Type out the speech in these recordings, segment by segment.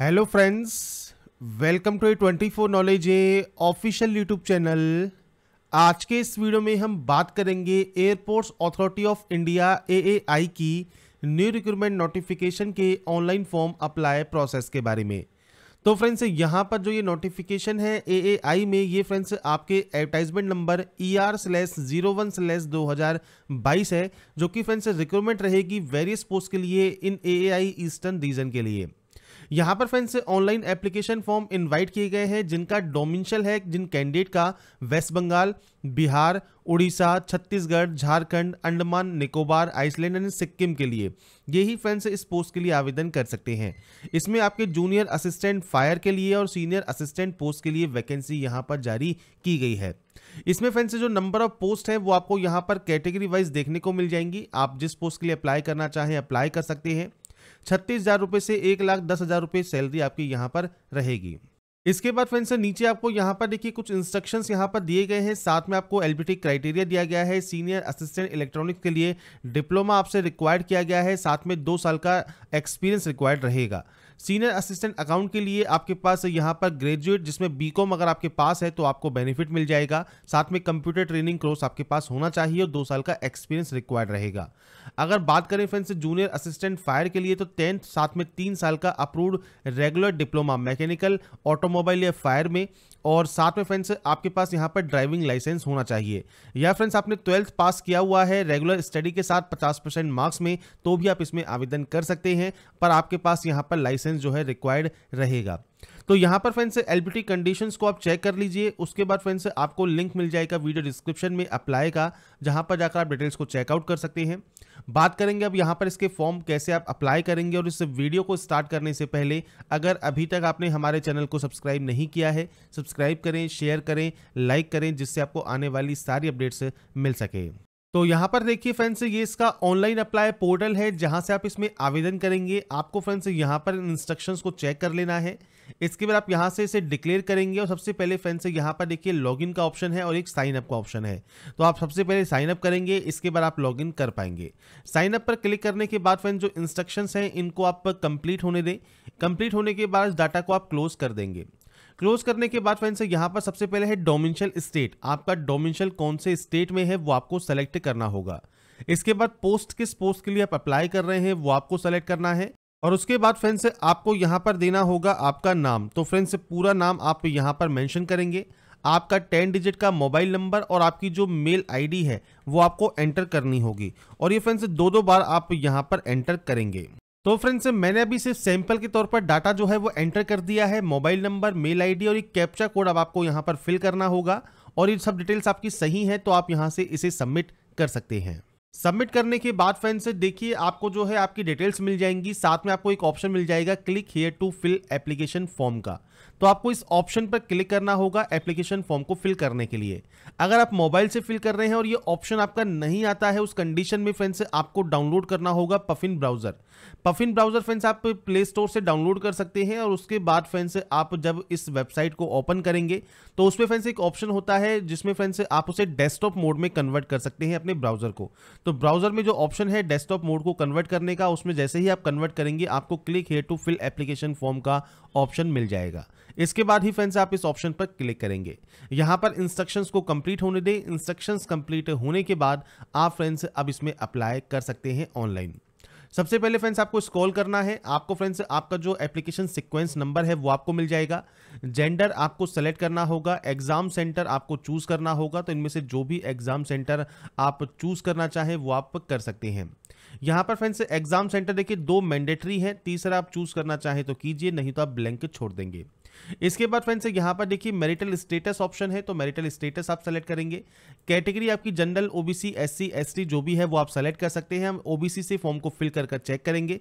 hello friends welcome to A twenty four knowledge A official YouTube channel आज के इस video में हम बात करेंगे airports authority of India AAI की न्यू रिक्रूटमेंट नोटिफिकेशन के ऑनलाइन फॉर्म अप्लाई प्रोसेस के बारे में तो फ्रेंड्स यहाँ पर जो ये नोटिफिकेशन है एएआई में ये फ्रेंड्स आपके advertisement number E R slash zero one slash दो हज़ार बाईस है जो कि फ्रेंड्स रिक्रूटमेंट रहेगी वेरियस पोस्ट के लिए इन एएआई ईस्टर्न रीजन के लिए यहाँ पर friends online application form invite किए गए हैं जिनका डोमिनशल है जिन कैंडिडेट का वेस्ट बंगाल बिहार उड़ीसा छत्तीसगढ़ झारखंड अंडमान निकोबार आइसलैंड एंड सिक्किम के लिए यही फ्रेंड्स इस पोस्ट के लिए आवेदन कर सकते हैं इसमें आपके जूनियर असिस्टेंट फायर के लिए और सीनियर असिस्टेंट पोस्ट के लिए वैकेंसी यहाँ पर जारी की गई है इसमें फ्रेंड्स जो नंबर ऑफ पोस्ट है वो आपको यहाँ पर कैटेगरी वाइज देखने को मिल जाएंगी आप जिस पोस्ट के लिए अप्लाई करना चाहें अप्लाई कर सकते हैं छत्तीस हजार रुपये से एक लाख दस हजार रुपये सैलरी आपकी यहाँ पर रहेगी इसके बाद फ्रेंड्स नीचे आपको यहाँ पर देखिए कुछ इंस्ट्रक्शंस यहाँ पर दिए गए हैं साथ में आपको एलबीटी क्राइटेरिया दिया गया है सीनियर असिस्टेंट इलेक्ट्रॉनिक्स के लिए डिप्लोमा आपसे रिक्वायर्ड किया गया है साथ में दो साल का एक्सपीरियंस रिक्वायर्ड रहेगा सीनियर असिस्टेंट अकाउंट के लिए आपके पास यहाँ पर ग्रेजुएट जिसमें बी अगर आपके पास है तो आपको बेनिफिट मिल जाएगा साथ में कंप्यूटर ट्रेनिंग कोर्स आपके पास होना चाहिए और दो साल का एक्सपीरियंस रिक्वायर्ड रहेगा अगर बात करें फ्रेंड्स जूनियर असिस्टेंट फायर के लिए तो टेंथ साथ में तीन साल का approved regular diploma mechanical automobile या फायर में और साथ में फ्रेंड्स आपके पास यहाँ पर ड्राइविंग लाइसेंस होना चाहिए या फ्रेंड्स आपने ट्वेल्थ पास किया हुआ है रेगुलर स्टडी के साथ पचास परसेंट मार्क्स में तो भी आप इसमें आवेदन कर सकते हैं पर आपके पास यहाँ पर लाइसेंस लाइसेंस जो है रिक्वायर्ड रहेगा तो यहां पर फ्रेंड्स एलपीटी एलबीटी कंडीशंस को आप चेक कर लीजिए उसके बाद फ्रेंड्स आपको लिंक मिल जाएगा वीडियो डिस्क्रिप्शन में अप्लाई का जहां पर जाकर आप डिटेल्स को चेकआउट कर सकते हैं बात करेंगे अब यहां पर इसके फॉर्म कैसे आप अप्लाई करेंगे और इस वीडियो को स्टार्ट करने से पहले अगर अभी तक आपने हमारे चैनल को सब्सक्राइब नहीं किया है सब्सक्राइब करें शेयर करें लाइक करें जिससे आपको आने वाली सारी अपडेट्स मिल सके तो यहाँ पर देखिए फ्रेंड्स ये इसका ऑनलाइन अप्लाई पोर्टल है जहाँ से आप इसमें आवेदन करेंगे आपको फ्रेंड्स यहाँ पर इंस्ट्रक्शंस को चेक कर लेना है इसके बाद आप यहाँ से इसे डिक्लेयर करेंगे और सबसे पहले फ्रेंड्स यहाँ पर देखिए लॉगिन का ऑप्शन है और एक साइन अप का ऑप्शन है तो आप सबसे पहले साइन अप करेंगे इसके बाद आप लॉगिन कर पाएंगे साइन अप पर क्लिक करने के बाद फ्रेंड जो इंस्ट्रक्शन हैं इनको आप कंप्लीट होने दें कंप्लीट होने के बाद डाटा को आप क्लोज कर देंगे क्लोज करने के बाद फ्रेंड्स यहाँ पर सबसे पहले है डोमिनशल स्टेट आपका डोमिनशल कौन से स्टेट में है वो आपको सेलेक्ट करना होगा इसके बाद पोस्ट किस पोस्ट के लिए आप अप्लाई कर रहे हैं वो आपको सेलेक्ट करना है और उसके बाद फ्रेंड्स आपको यहाँ पर देना होगा आपका नाम तो फ्रेंड्स पूरा नाम आप यहाँ पर मेंशन करेंगे आपका टेन डिजिट का मोबाइल नंबर और आपकी जो मेल आईडी है वो आपको एंटर करनी होगी और ये फ्रेंड्स दो दो बार आप यहाँ पर एंटर करेंगे तो फ्रेंड्स मैंने अभी सिर्फ सैंपल के तौर पर डाटा जो है वो एंटर कर दिया है मोबाइल नंबर मेल आईडी और एक कैप्चा कोड अब आपको यहां पर फिल करना होगा और ये सब डिटेल्स आपकी सही हैं तो आप यहाँ से इसे सबमिट कर सकते हैं सबमिट करने के बाद फ्रेंड्स देखिए आपको जो है आपकी डिटेल्स मिल जाएंगी साथ में आपको एक ऑप्शन मिल जाएगा click here to fill application form का तो आपको इस ऑप्शन पर क्लिक करना होगा एप्लीकेशन फॉर्म को फिल करने के लिए अगर आप मोबाइल से फिल कर रहे हैं और ये ऑप्शन आपका नहीं आता है उस कंडीशन में फ्रेंड्स आपको डाउनलोड करना होगा Puffin browser Puffin browser friends आप प्ले स्टोर से डाउनलोड कर सकते हैं और उसके बाद फ्रेंड्स आप जब इस वेबसाइट को ओपन करेंगे तो उसमें फ्रेंड्स एक ऑप्शन होता है जिसमें फ्रेंड्स आप उसे डेस्कटॉप मोड में कन्वर्ट कर सकते हैं अपने ब्राउजर को तो ब्राउजर में जो ऑप्शन है डेस्कटॉप मोड को कन्वर्ट करने का उसमें जैसे ही आप कन्वर्ट करेंगे आपको click here to fill application form का ऑप्शन मिल जाएगा होगा इसके बाद ही फ्रेंड्स आप इस ऑप्शन पर क्लिक करेंगे यहां पर इंस्ट्रक्शंस को कंप्लीट होने दें इंस्ट्रक्शंस कंप्लीट होने के बाद आप फ्रेंड्स अब इसमें अप्लाई कर सकते हैं ऑनलाइन सबसे पहले फ्रेंड्स आपको स्कॉल करना है आपको फ्रेंड्स आपका जो एप्लीकेशन सिक्वेंस नंबर है वो आपको मिल जाएगा जेंडर आपको सेलेक्ट करना होगा एग्जाम सेंटर आपको चूज करना होगा तो इनमें से जो भी एग्जाम सेंटर आप चूज करना चाहें वो आप कर सकते हैं यहां पर फ्रेंड्स एग्जाम सेंटर देखिए दो मैंडेटरी है तीसरा आप चूज करना चाहें तो कीजिए नहीं तो आप ब्लैंक छोड़ देंगे इसके बाद फ्रेंड्स यहाँ पर देखिए मैरिटल स्टेटस ऑप्शन है तो मैरिटल स्टेटस आप सेलेक्ट करेंगे कैटेगरी आपकी जनरल ओबीसी एससी एसटी जो भी है वो आप सेलेक्ट कर सकते हैं हम ओबीसी से फॉर्म को फिल कर कर चेक करेंगे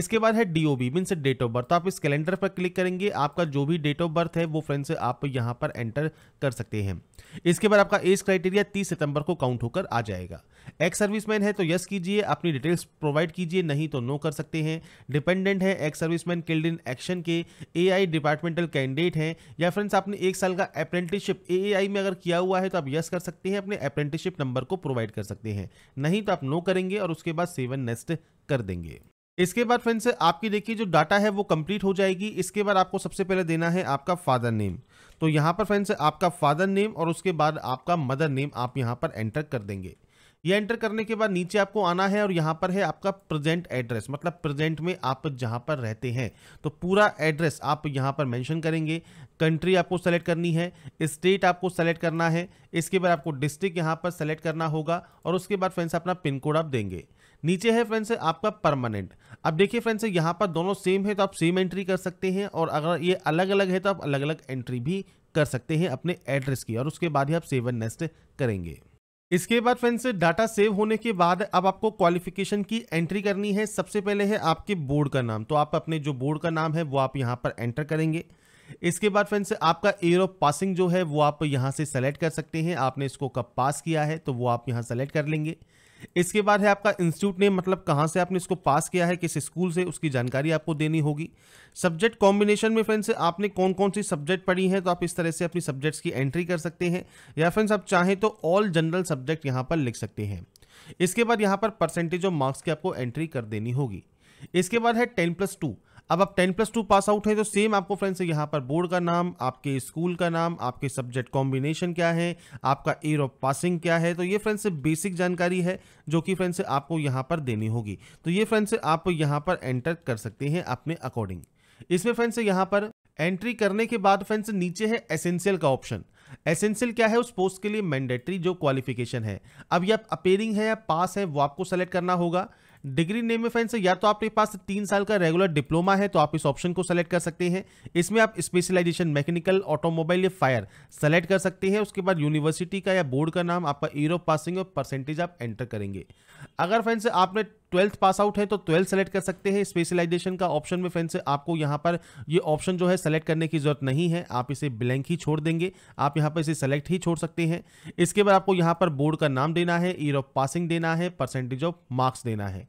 इसके बाद है D O B means date of birth तो आप इस कैलेंडर पर क्लिक करेंगे आपका जो भी डेट ऑफ बर्थ है वो फ्रेंड्स आप यहाँ पर एंटर कर सकते हैं इसके बाद आपका एज क्राइटेरिया तीस सितंबर को काउंट होकर आ जाएगा एक्स सर्विसमैन है तो यस कीजिए अपनी डिटेल्स प्रोवाइड कीजिए नहीं तो नो कर सकते हैं डिपेंडेंट है ex serviceman killed in action के एआई डिपार्टमेंटल कैंडिडेट हैं या फ्रेंड्स आपने एक साल का अप्रेंटिसशिप ए में अगर किया हुआ है तो आप यस कर सकते हैं अपने अप्रेंटिसशिप नंबर को प्रोवाइड कर सकते हैं नहीं तो आप नो करेंगे और उसके बाद सेवन नेस्ट कर देंगे इसके बाद फ्रेंड्स आपकी देखिए जो डाटा है वो कंप्लीट हो जाएगी इसके बाद आपको सबसे पहले देना है आपका फादर नेम तो यहाँ पर फ्रेंड्स आपका फादर नेम और उसके बाद आपका मदर नेम आप यहाँ पर एंटर कर देंगे ये एंटर करने के बाद नीचे आपको आना है और यहाँ पर है आपका प्रेजेंट एड्रेस मतलब प्रेजेंट में आप जहाँ पर रहते हैं तो पूरा एड्रेस आप यहाँ पर मेंशन करेंगे कंट्री आपको सेलेक्ट करनी है स्टेट आपको सेलेक्ट करना है इसके बाद आपको डिस्ट्रिक्ट यहाँ पर सेलेक्ट करना होगा और उसके बाद फ्रेंड्स अपना पिन कोड आप देंगे नीचे है फ्रेंड्स आपका परमानेंट अब देखिए फ्रेंड्स यहाँ पर दोनों सेम है तो आप सेम एंट्री कर सकते हैं और अगर ये अलग अलग है तो आप अलग अलग एंट्री भी कर सकते हैं अपने एड्रेस की और उसके बाद ही आप सेवन नेस्ट करेंगे इसके बाद फ्रेंड्स डाटा सेव होने के बाद अब आपको क्वालिफिकेशन की एंट्री करनी है सबसे पहले है आपके बोर्ड का नाम तो आप अपने जो बोर्ड का नाम है वो आप यहाँ पर एंटर करेंगे इसके बाद फ्रेंड्स आपका एयर ऑफ पासिंग जो है वो आप यहाँ से सेलेक्ट कर सकते हैं आपने इसको कब पास किया है तो वो आप यहाँ सेलेक्ट कर लेंगे इसके बाद है आपका इंस्टीट्यूट नेम मतलब कहाँ से आपने इसको पास किया है किस स्कूल से उसकी जानकारी आपको देनी होगी सब्जेक्ट कॉम्बिनेशन में फ्रेंड्स आपने कौन कौन सी सब्जेक्ट पढ़ी हैं तो आप इस तरह से अपनी सब्जेक्ट्स की एंट्री कर सकते हैं या फ्रेंड्स आप चाहें तो ऑल जनरल सब्जेक्ट यहाँ पर लिख सकते हैं इसके बाद यहाँ पर परसेंटेज ऑफ मार्क्स की आपको एंट्री कर देनी होगी इसके बाद है टेन प्लस टू अब आप ten plus two pass out है तो सेम आपको फ्रेंड्स यहाँ पर बोर्ड का नाम आपके स्कूल का नाम आपके सब्जेक्ट कॉम्बिनेशन क्या है आपका ईयर ऑफ पासिंग क्या है तो ये फ्रेंड्स बेसिक जानकारी है जो कि फ्रेंड्स आपको यहाँ पर देनी होगी तो ये फ्रेंड्स आप यहाँ पर एंटर कर सकते हैं अपने अकॉर्डिंग इसमें फ्रेंड्स यहाँ पर एंट्री करने के बाद फ्रेंड्स नीचे है एसेंशियल का ऑप्शन एसेंशियल क्या है उस पोस्ट के लिए मैंडेटरी जो क्वालिफिकेशन है अब यह अपेयरिंग है या पास है वो आपको सेलेक्ट करना होगा डिग्री नेम में फ्रेंड्स या तो आपके पास तीन साल का रेगुलर डिप्लोमा है तो आप इस ऑप्शन को सेलेक्ट कर सकते हैं इसमें आप स्पेशलाइजेशन मैकेनिकल ऑटोमोबाइल या फायर सेलेक्ट कर सकते हैं उसके बाद यूनिवर्सिटी का या बोर्ड का नाम आपका ईयर ऑफ पासिंग और परसेंटेज आप एंटर करेंगे अगर फ्रेंड्स आपने ट्वेल्थ पास आउट है तो ट्वेल्थ सेलेक्ट कर सकते हैं स्पेशलाइजेशन का ऑप्शन में फ्रेंड्स आपको यहाँ पर ये ऑप्शन जो है सेलेक्ट करने की जरूरत नहीं है आप इसे ब्लैंक ही छोड़ देंगे आप यहाँ पर इसे सेलेक्ट ही छोड़ सकते हैं इसके बाद आपको यहाँ पर बोर्ड का नाम देना है ईयर ऑफ पासिंग देना है परसेंटेज ऑफ मार्क्स देना है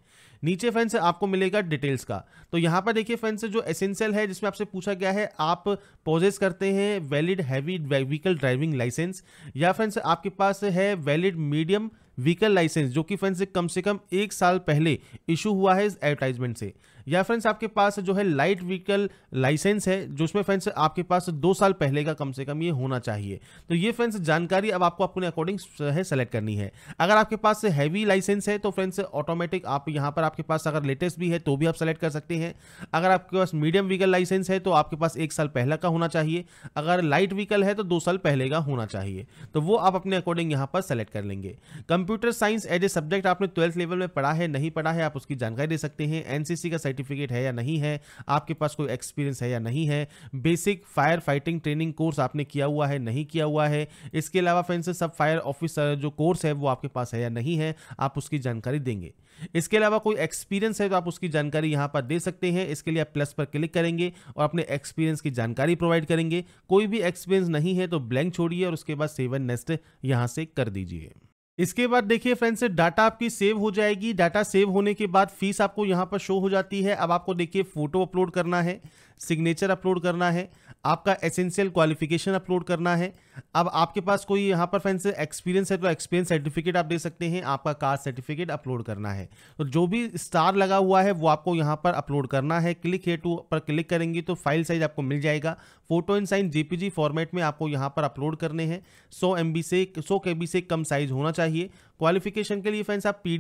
नीचे फ्रेंड्स आपको मिलेगा डिटेल्स का तो यहाँ पर देखिए फ्रेंड्स जो एसेंशियल है जिसमें आपसे पूछा गया है आप पोजेस करते हैं valid heavy vehicle driving licence या फ्रेंड्स आपके पास है वैलिड मीडियम व्हीकल लाइसेंस जो कि फ्रेंड्स कम से कम एक साल पहले इशू हुआ है इस एडवर्टाइजमेंट से या फ्रेंड्स आपके पास जो है लाइट व्हीकल लाइसेंस है जो उसमें फ्रेंड्स आपके पास दो साल पहले का कम से कम ये होना चाहिए तो ये फ्रेंड्स जानकारी अब आपको अपने अकॉर्डिंग है सेलेक्ट करनी है अगर आपके पास हैवी लाइसेंस है तो फ्रेंड्स ऑटोमेटिक आप यहाँ पर आपके पास अगर लेटेस्ट भी है तो भी आप सेलेक्ट कर सकते हैं अगर आपके पास मीडियम व्हीकल लाइसेंस है तो आपके पास एक साल पहला का होना चाहिए अगर लाइट व्हीकल है तो दो साल पहले का होना चाहिए तो वो आप अपने अकॉर्डिंग यहाँ पर सेलेक्ट कर लेंगे computer science as a subject आपने ट्वेल्थ लेवल में पढ़ा है नहीं पढ़ा है आप उसकी जानकारी दे सकते हैं एनसीसी का सर्टिफिकेट है या नहीं है आपके पास कोई एक्सपीरियंस है या नहीं है basic fire fighting training course आपने किया हुआ है नहीं किया हुआ है इसके अलावा फ्रेंड्स सब फायर ऑफिसर जो कोर्स है वो आपके पास है या नहीं है आप उसकी जानकारी देंगे इसके अलावा कोई एक्सपीरियंस है तो आप उसकी जानकारी यहां पर दे सकते हैं इसके लिए आप प्लस पर क्लिक करेंगे और अपने एक्सपीरियंस की जानकारी प्रोवाइड करेंगे कोई भी एक्सपीरियंस नहीं है तो ब्लैंक छोड़िए और उसके बाद सेवन नेस्ट यहाँ से कर दीजिए इसके बाद देखिए फ्रेंड्स डाटा आपकी सेव हो जाएगी डाटा सेव होने के बाद फीस आपको यहाँ पर शो हो जाती है अब आपको देखिए फोटो अपलोड करना है सिग्नेचर अपलोड करना है आपका एसेंशियल क्वालिफिकेशन अपलोड करना है अब आपके पास कोई यहाँ पर फ्रेंड्स एक्सपीरियंस है तो एक्सपीरियंस सर्टिफिकेट आप दे सकते हैं आपका कास्ट सर्टिफिकेट अपलोड करना है तो जो भी स्टार लगा हुआ है वो आपको यहाँ पर अपलोड करना है क्लिक है टू पर क्लिक करेंगे तो फाइल साइज आपको मिल जाएगा फोटो इन साइन जी फॉर्मेट में आपको यहाँ पर अपलोड करने हैं सौ एम से सौ के से कम साइज होना चाहिए क्वालिफिकेशन के लिए फ्रेंड्स आप पी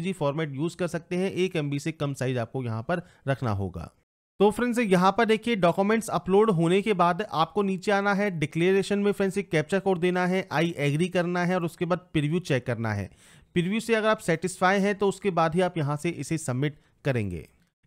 डी फॉर्मेट यूज़ कर सकते हैं एक एम से कम साइज आपको यहाँ पर रखना होगा तो फ्रेंड्स यहाँ पर देखिए डॉक्यूमेंट्स अपलोड होने के बाद आपको नीचे आना है डिक्लेरेशन में फ्रेंड्स एक कैप्चर कोड देना है आई एग्री करना है और उसके बाद प्रिव्यू चेक करना है प्रिव्यू से अगर आप सेटिस्फाई हैं तो उसके बाद ही आप यहाँ से इसे सबमिट करेंगे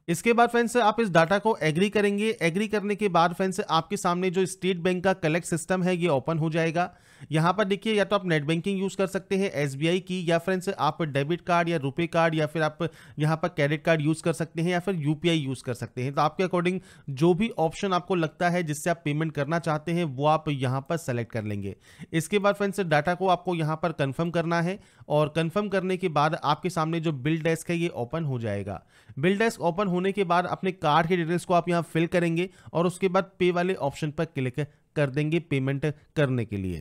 इसके बाद फ्रेंड्स आप इस डाटा को एग्री करेंगे एग्री करने के बाद फ्रेंड्स आपके सामने जो स्टेट बैंक का कलेक्ट सिस्टम है ये ओपन हो जाएगा यहाँ पर देखिए या तो आप नेट बैंकिंग यूज़ कर सकते हैं एस की या फ्रेंड्स आप डेबिट कार्ड या रुपे कार्ड या फिर आप यहाँ पर क्रेडिट कार्ड यूज़ कर सकते हैं या फिर यू यूज़ कर सकते हैं तो आपके अकॉर्डिंग जो भी ऑप्शन आपको लगता है जिससे आप पेमेंट करना चाहते हैं वो आप यहाँ पर सेलेक्ट कर लेंगे इसके बाद फ्रेंड्स डाटा को आपको यहाँ पर कन्फर्म करना है और कन्फर्म करने के बाद आपके सामने जो बिल डेस्क है ये ओपन हो जाएगा बिल डेस्क ओपन होने के बाद अपने कार्ड के डिटेल्स को आप यहाँ फिल करेंगे और उसके बाद पे वाले ऑप्शन पर क्लिक कर देंगे पेमेंट करने के लिए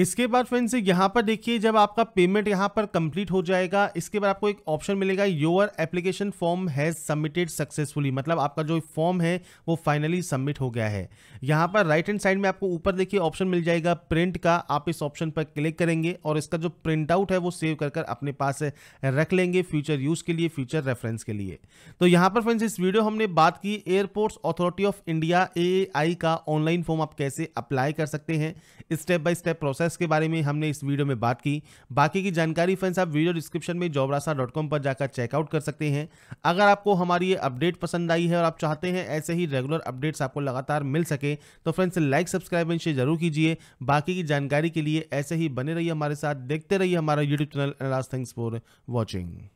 इसके बाद फ्रेंड्स यहाँ पर देखिए जब आपका पेमेंट यहाँ पर कंप्लीट हो जाएगा इसके बाद आपको एक ऑप्शन मिलेगा your application form has submitted successfully मतलब आपका जो फॉर्म है वो फाइनली सबमिट हो गया है यहाँ पर राइट हैंड साइड में आपको ऊपर देखिए ऑप्शन मिल जाएगा प्रिंट का आप इस ऑप्शन पर क्लिक करेंगे और इसका जो प्रिंट आउट है वो सेव कर कर अपने पास रख लेंगे फ्यूचर यूज़ के लिए फ्यूचर रेफरेंस के लिए तो यहाँ पर फ्रेंड्स इस वीडियो हमने बात की airports authority of India A का ऑनलाइन फॉर्म आप कैसे अप्लाई कर सकते हैं step by step process process के बारे में हमने इस वीडियो में बात की बाकी की जानकारी फ्रेंड्स आप वीडियो डिस्क्रिप्शन में जॉबरासा पर जाकर चेकआउट कर सकते हैं अगर आपको हमारी ये अपडेट पसंद आई है और आप चाहते हैं ऐसे ही रेगुलर अपडेट्स आपको लगातार मिल सके तो friends like subscribe and share जरूर कीजिए बाकी की जानकारी के लिए ऐसे ही बने रहिए हमारे साथ देखते रहिए हमारा YouTube channel thanks for watching